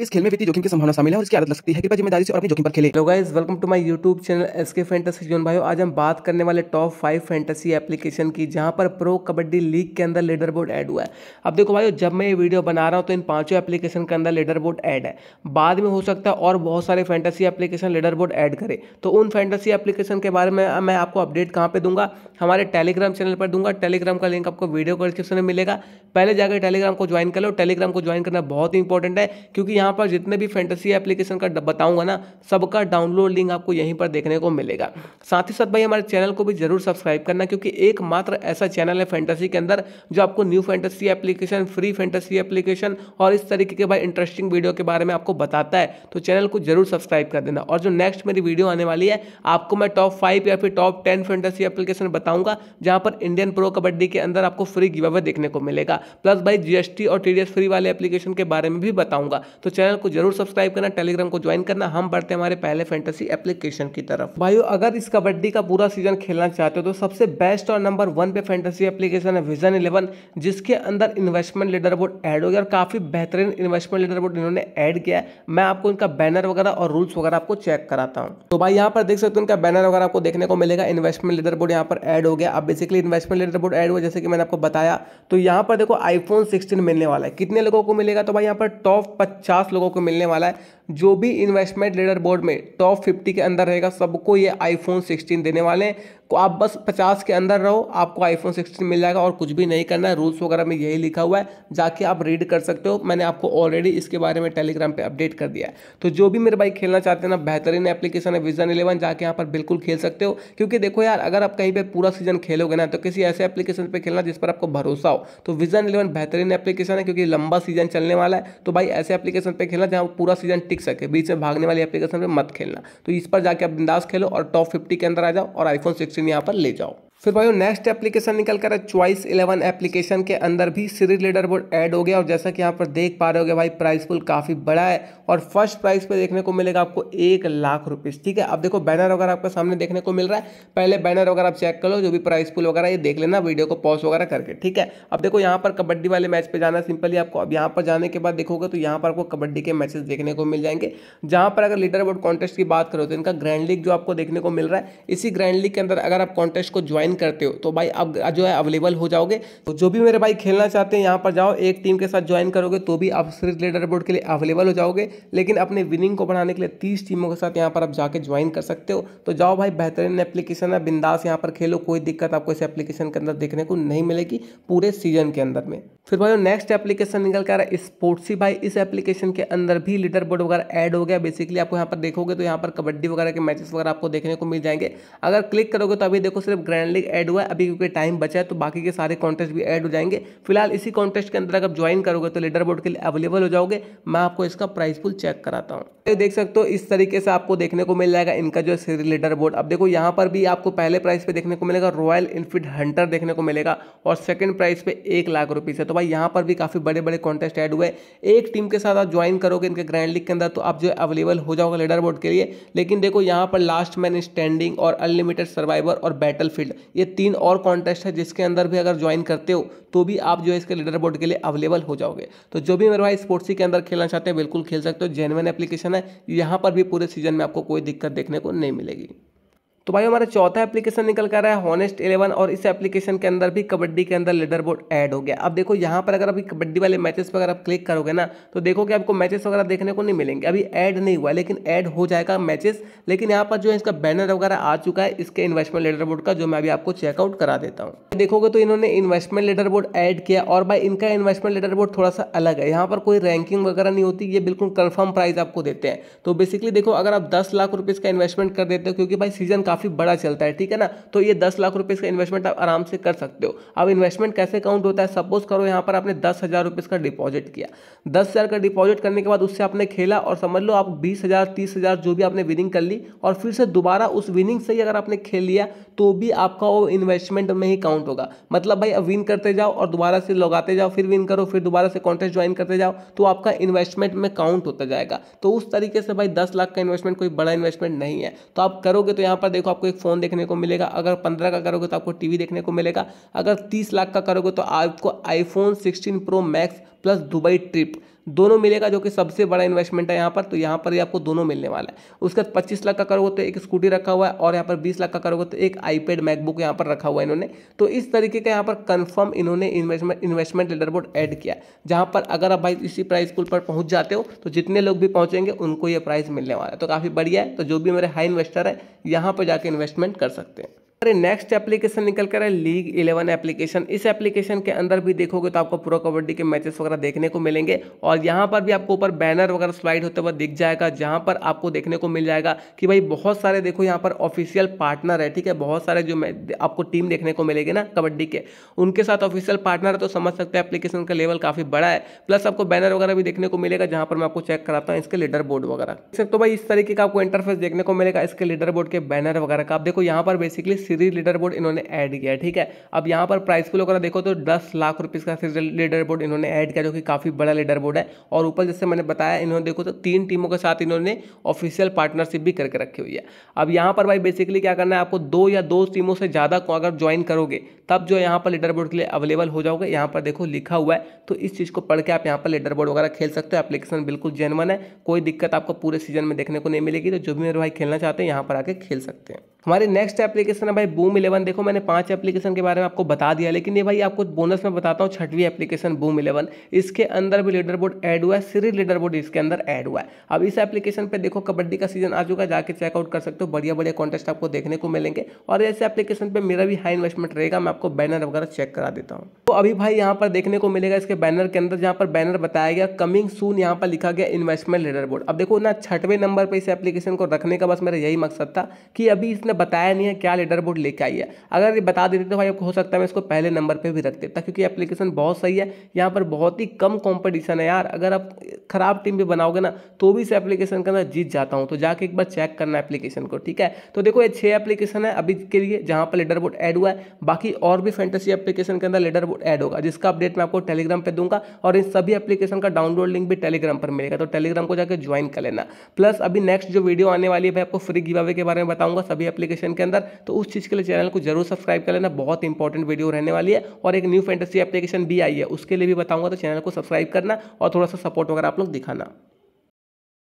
इस खेल में वित्तीय जोखिम की संभावना शामिल है और इसकी आदत लग सकती है कृपया जिम्मेदारी से और अपनी जोखिम पर खेले hello guys welcome to my YouTube channel SK fantasy zone भाइयों आज हम बात करने वाले टॉप फाइव फैंटेसी एप्लीकेशन की जहां पर प्रो कबड्डी लीग के अंदर लीडर बोर्ड एड हुआ है अब देखो भाई जब मैं ये वीडियो बना रहा हूँ तो इन पांचों एप्लीकेशन के अंदर लीडर बोर्ड एड है बाद में हो सकता है और बहुत सारे fantasy application leaderboard add करे तो उन फैंटेसी एप्लीकेशन के बारे में मैं आपको अपडेट कहाँ पर दूंगा हमारे टेलीग्राम चैनल पर दूंगा टेलीग्राम का लिंक आपको वीडियो का डिस्क्रिप्शन में मिलेगा पहले जाकर टेलीग्राम को ज्वाइन कर लो टेलीग्राम को ज्वाइन करना बहुत ही इंपॉर्टेंट है क्योंकि यहाँ पर जितने भी फैंटेसी एप्लीकेशन का बताऊंगा ना सबका डाउनलोड लिंक आपको यहीं पर देखने को मिलेगा साथ ही साथ भाई हमारे चैनल को भी जरूर सब्सक्राइब करना क्योंकि एकमात्र ऐसा चैनल है फैंटेसी के अंदर जो आपको new fantasy application free fantasy application और इस तरीके के भाई इंटरेस्टिंग वीडियो के बारे में आपको बताता है तो चैनल को जरूर सब्सक्राइब कर देना और जो नेक्स्ट मेरी वीडियो आने वाली है आपको मैं टॉप फाइव या फिर टॉप टेन फैंटेसी एप्लीकेशन बताऊंगा जहां पर इंडियन प्रो कबड्डी के अंदर आपको फ्री गिव देखने को मिलेगा प्लस भाई जीएसटी और टीडीएस फ्री वाले एप्लीकेशन के बारे में भी बताऊंगा तो चैनल को जरूर सब्सक्राइब करना टेलीग्राम को ज्वाइन करना हम बढ़ते हमारे पहले फैंटेसी एप्लीकेशन की तरफ भाई अगर इस कबड्डी का पूरा सीजन खेलना चाहते हो तो सबसे बेस्ट और नंबर वन पे फैंटेसी एप्लीकेशन है विजन इलेवन जिसके अंदर इन्वेस्टमेंट लीडर बोर्ड एड हो गया और काफ़ी बेहतरीन इन्वेस्टमेंट लीडर बोर्ड इन्होंने एड किया है मैं आपको इनका बैनर वगैरह और रूल्स वगैरह आपको चेक कराता हूँ तो भाई यहाँ पर देख सकते हो इनका बैनर वगैरह आपको देखने को मिलेगा इन्वेस्टमेंट लीडर बोर्ड यहाँ पर एड हो गया अब basically investment leaderboard add हुआ जैसे कि मैंने आपको बताया तो यहाँ पर देखो आईफोन सिक्सटीन मिलने वाला है कितने लोगों को मिलेगा तो भाई यहाँ पर टॉप पचास लोगों को मिलने वाला है जो भी इन्वेस्टमेंट लीडर बोर्ड में टॉप फिफ्टी के अंदर रहेगा सबको ये आईफोन सिक्सटीन देने वाले हैं आप बस पचास के अंदर रहो आपको आईफोन सिक्सटीन मिल जाएगा और कुछ भी नहीं करना है रूल्स वगैरह में यही लिखा हुआ है जाके आप रीड कर सकते हो मैंने आपको ऑलरेडी इसके बारे में टेलीग्राम पे अपडेट कर दिया है तो जो भी मेरे भाई खेलना चाहते हैं ना बेहतरीन एप्लीकेशन है विजन इलेवन जाके यहाँ पर बिल्कुल खेल सकते हो क्योंकि देखो यार अगर आप कहीं पर पूरा सीजन खेलोगे ना तो किसी ऐसे एप्लीकेशन पर खेलना जिस पर आपको भरोसा हो तो विजन इलेवन बेहतरीन एप्लीकेशन है क्योंकि लंबा सीजन चलने वाला है तो भाई ऐसे एप्लीकेशन पर खेलना जहाँ पूरा सीजन टिक सके बीच में भागने वाली एप्लीकेशन में मत खेलना तो इस पर जाके आप बिंदास खेलो और टॉप फिफ्टी के अंदर आ जाओ और आईफोन सिक्सटीन यहाँ पर ले जाओ फिर भाई नेक्स्ट एप्लीकेशन निकल कर चॉइस इलेवन एप्लीकेशन के अंदर भी सीरीज लीडर बोर्ड ऐड हो गया और जैसा कि यहाँ पर देख पा रहे हो भाई प्राइस पुल काफ़ी बड़ा है और फर्स्ट प्राइस पे देखने को मिलेगा आपको एक लाख रुपीस ठीक है अब देखो बैनर वगैरह आपके सामने देखने को मिल रहा है पहले बैनर वगैरह आप चेक कर लो जो भी प्राइस पुल वगैरह ये देख लेना वीडियो को पॉज वगैरह करके ठीक है अब देखो यहाँ पर कबड्डी वाले मैच पर जाना सिंपली आपको अब यहाँ पर जाने के बाद देखोगे तो यहाँ पर आपको कबड्डी के मैचेस देखने को मिल जाएंगे जहाँ पर अगर लीडर बोर्ड कॉन्टेस्ट की बात करो तो इनका ग्रैंड लीग जो आपको देखने को मिल रहा है इसी ग्रैंड लीग के अंदर अगर आप कॉन्टेस्ट को ज्वाइन ज्वाइन करते हो तो भाई अब जो है अवेलेबल हो जाओगे तो जो भी मेरे भाई खेलना चाहते हैं यहाँ पर जाओ एक टीम के साथ ज्वाइन करोगे तो भी आप सीरीज लीडर बोर्ड के लिए अवेलेबल हो जाओगे लेकिन अपने विनिंग को बढ़ाने के लिए तीस टीमों के साथ यहाँ पर आप जाके ज्वाइन कर सकते हो तो जाओ भाई बेहतरीन एप्लीकेशन है बिंदास यहाँ पर खेलो कोई दिक्कत आपको इस एप्लीकेशन के अंदर देखने को नहीं मिलेगी पूरे सीजन के अंदर में फिर भाई नेक्स्ट एप्लीकेशन निकल कर स्पोर्ट्सी भाई इस एप्लीकेशन के अंदर भी लीडर बोर्ड वगैरह ऐड हो गया बेसिकली आपको यहाँ पर देखोगे तो यहाँ पर कबड्डी वगैरह के मैचेस वगैरह आपको देखने को मिल जाएंगे अगर क्लिक करोगे तो अभी देखो सिर्फ ग्रैंड लीग ऐड हुआ है अभी क्योंकि टाइम बचा है तो बाकी के सारे कॉन्टेस्ट भी ऐड हो जाएंगे फिलहाल इसी कॉन्टेस्ट के अंदर अगर ज्वाइन करोगे तो लीडर बोर्ड के लिए अवेलेबल हो जाओगे मैं आपको इसका प्राइस फुल चेक कराता हूँ तो देख सकते हो इस तरीके से आपको देखने को मिल जाएगा इनका जो सीरी लीडर बोर्ड अब देखो यहाँ पर भी आपको पहले प्राइस पे देखने को मिलेगा रॉयल इनफील्ड हंटर देखने को मिलेगा और सेकंड प्राइस पे एक लाख रुपीस है तो भाई यहाँ पर भी काफ़ी बड़े बड़े कॉन्टेस्ट ऐड हुए एक टीम के साथ आप ज्वाइन करोगे इनके ग्रैंड लीग के अंदर तो आप जो है अवेलेबल हो जाओगे लीडर बोर्ड के लिए लेकिन देखो यहाँ पर लास्ट मैन स्टैंडिंग और अनलिमिटेड सर्वाइवर और बैटल ये तीन और कॉन्टेस्ट है जिसके अंदर भी अगर ज्वाइन करते हो तो भी आप जो है इसके लीडर बोर्ड के लिए अवेलेबल हो जाओगे तो जो भी मेरे भाई स्पोर्ट्स के अंदर खेलना चाहते हैं बिल्कुल खेल सकते हो जेनवन एप्लीकेशन है यहाँ पर भी पूरे सीजन में आपको कोई दिक्कत देखने को नहीं मिलेगी तो भाई हमारा चौथा एप्लीकेशन निकल कर रहा है हॉनेस्ट इलेवन और इस एप्लीकेशन के अंदर भी कबड्डी के अंदर लीडर बोर्ड ऐड हो गया अब देखो यहाँ पर अगर अभी कबड्डी वाले मैचेस पर अगर आप क्लिक करोगे ना तो देखो कि आपको मैचेस वगैरह देखने को नहीं मिलेंगे अभी ऐड नहीं हुआ लेकिन ऐड हो जाएगा मैचेस लेकिन यहाँ पर जो है इसका बैनर वगैरह आ चुका है इसके इन्वेस्टमेंट लीडर बोर्ड का जो मैं अभी आपको चेकआउट करा देता हूँ देखोगे तो इन्होंने इन्वेस्टमेंट लीडर बोर्ड ऐड किया और भाई इनका इन्वेस्टमेंट लीडर बोर्ड थोड़ा सा अलग है यहाँ पर कोई रैंकिंग वगैरह नहीं होती ये बिल्कुल कन्फर्म प्राइस आपको देते हैं तो बेसिकली देखो अगर आप दस लाख रुपये इसका इन्वेस्टमेंट कर देते हो क्योंकि भाई सीजन काफ़ी बड़ा चलता है ठीक है ना तो ये दस लाख रुपए का इन्वेस्टमेंट आप आराम से कर सकते हो अब इन्वेस्टमेंट कैसे काउंट होता है सपोज करो यहाँ पर आपने दस हज़ार रुपए का डिपॉजिट किया दस हज़ार का डिपॉजिट करने के बाद उससे आपने खेला और समझ लो आप बीस हज़ार तीस हज़ार जो भी आपने विनिंग कर ली और फिर से दोबारा उस विनिंग से ही अगर आपने खेल लिया तो भी आपका वो इन्वेस्टमेंट में ही काउंट होगा मतलब भाई अब विन करते जाओ और दोबारा से लगाते जाओ फिर विन करो फिर दोबारा से कॉन्टेस्ट ज्वाइन करते जाओ तो आपका इन्वेस्टमेंट में काउंट होता जाएगा तो उस तरीके से भाई दस लाख का इन्वेस्टमेंट कोई बड़ा इन्वेस्टमेंट नहीं है तो आप करोगे तो यहाँ पर को आपको एक फ़ोन देखने को मिलेगा अगर पंद्रह का करोगे तो आपको टीवी देखने को मिलेगा अगर तीस लाख का करोगे तो आपको iPhone sixteen pro max plus Dubai trip दोनों मिलेगा जो कि सबसे बड़ा इन्वेस्टमेंट है यहाँ पर तो यहाँ पर ही आपको दोनों मिलने वाला है उसके बाद पच्चीस लाख का करोगे तो एक स्कूटी रखा हुआ है और यहाँ पर बीस लाख का करोगे तो एक आईपैड मैकबुक यहाँ पर रखा हुआ है इन्होंने तो इस तरीके का यहाँ पर कन्फर्म इन्होंने इन्वेस्टमेंट इन्वेस्टमेंट बोर्ड ऐड किया जहाँ पर अगर आप भाई इसी प्राइस स्कूल पर पहुँच जाते हो तो जितने लोग भी पहुँचेंगे उनको ये प्राइस मिलने वाला है तो काफ़ी बढ़िया है तो जो भी मेरे हाई इन्वेस्टर है यहाँ पर जाकर इन्वेस्टमेंट कर सकते हैं अरे नेक्स्ट एप्लीकेशन निकल कर है लीग इलेवन एप्लीकेशन इस एप्लीकेशन के अंदर भी देखोगे तो आपको प्रो कबड्डी के मैचेस वगैरह देखने को मिलेंगे और यहाँ पर भी आपको ऊपर बैनर वगैरह स्लाइड होते हुए दिख जाएगा जहाँ पर आपको देखने को मिल जाएगा कि भाई बहुत सारे देखो यहाँ पर ऑफिशियल पार्टनर है ठीक है बहुत सारे जो आपको टीम देखने को मिलेगी ना कबड्डी के उनके साथ ऑफिशियल पार्टनर है तो समझ सकते हैं एप्लीकेशन का लेवल काफ़ी बड़ा है प्लस आपको बैनर वगैरह भी देखने को मिलेगा जहाँ पर मैं आपको चेक कराता हूँ इसके लीडर बोर्ड वगैरह तो भाई इस तरीके का आपको इंटरफेस देखने को मिलेगा इसके लीडर बोर्ड के बैनर वगैरह का आप देखो यहाँ पर बेसिकली सीरीज लीडर बोर्ड इन्होंने ऐड किया ठीक है अब यहाँ पर प्राइस पुल अगर देखो तो दस लाख रुपीज़ का सीरीज लीडर बोर्ड इन्होंने ऐड किया जो कि काफ़ी बड़ा लीडर बोर्ड है और ऊपर जैसे मैंने बताया इन्होंने देखो तो तीन टीमों के साथ इन्होंने ऑफिशियल पार्टनरशिप भी करके रखी हुई है अब यहाँ पर भाई बेसिकली क्या करना है आपको दो या दो टीमों से ज़्यादा को अगर ज्वाइन करोगे तब जो यहाँ पर लीडर बोर्ड के लिए अवेलेबल हो जाओगे यहाँ पर देखो लिखा हुआ है तो इस चीज़ को पढ़ के आप यहाँ पर लीडर बोर्ड वगैरह खेल सकते हो एप्लीकेशन बिल्कुल जेनवन है कोई दिक्कत आपको पूरे सीजन में देखने को नहीं मिलेगी तो जो भी मेरे भाई खेलना चाहते हैं यहाँ पर आके खेल सकते हैं हमारे नेक्स्ट एप्लीकेशन है भाई बूम इलेवन देखो मैंने पांच एप्लीकेशन के बारे में आपको बता दिया लेकिन ये भाई आपको बोनस में बताता हूँ छठवीं एप्लीकेशन बूम इलेवन इसके अंदर भी लीडर बोर्ड ऐड हुआ है सीरीज लीडर बोर्ड इसके अंदर ऐड हुआ है अब इस एप्लीकेशन पर देखो कबड्डी का सीजन आ चुका है जाकर चेकआउट कर सकते हो बढ़िया बढ़िया कॉन्टेस्ट आपको देखने को मिलेंगे और ऐसे एप्लीकेशन पर मेरा भी हाई इन्वेस्टमेंट रहेगा मैं आपको बैनर वगैरह चेक करा देता हूँ तो अभी भाई यहाँ पर देखने को मिलेगा इसके बैनर के अंदर जहाँ पर बैनर बताया गया कमिंग सून यहाँ पर लिखा गया इन्वेस्टमेंट लीडर बोर्ड अब देखो ना छठवें नंबर पर इस एप्लीकेशन को रखने का बस मेरा यही मकसद था कि अभी इसने ने बताया नहीं है क्या लेटर बोर्ड लेके आई है अगर ये बता देते तो भाई आपको हो सकता है मैं इसको पहले नंबर पर भी रख देता क्योंकि एप्लीकेशन बहुत सही है यहाँ पर बहुत ही कम कॉम्पिटिशन है यार अगर आप खराब टीम भी बनाओगे ना तो भी इस एप्लीकेशन के अंदर जीत जाता हूँ तो जाके एक बार चेक करना एप्लीकेशन को ठीक है तो देखो ये छः एप्लीकेशन है अभी के लिए जहाँ पर लेटर बोर्ड एड हुआ है बाकी और भी फैंटेसी एप्लीकेशन के अंदर लेटर बोर्ड एड होगा जिसका अपडेट मैं आपको टेलीग्राम पर दूंगा और इन सभी एप्लीकेशन का डाउनलोड लिंक भी टेलीग्राम पर मिलेगा तो टेलीग्राम को जाकर ज्वाइन कर लेना प्लस अभी नेक्स्ट जो वीडियो आने वाली है भाई आपको फ्री गिवावे के बारे में बताऊंगा सभी एप्लीकेशन के अंदर तो उस चीज़ के लिए चैनल को जरूर सब्सक्राइब कर लेना बहुत इंपॉर्टेंट वीडियो रहने वाली है और एक न्यू फैंटेसी एप्लीकेशन भी आई है उसके लिए भी बताऊंगा तो चैनल को सब्सक्राइब करना और थोड़ा सा सपोर्ट वगैरह आप लोग दिखाना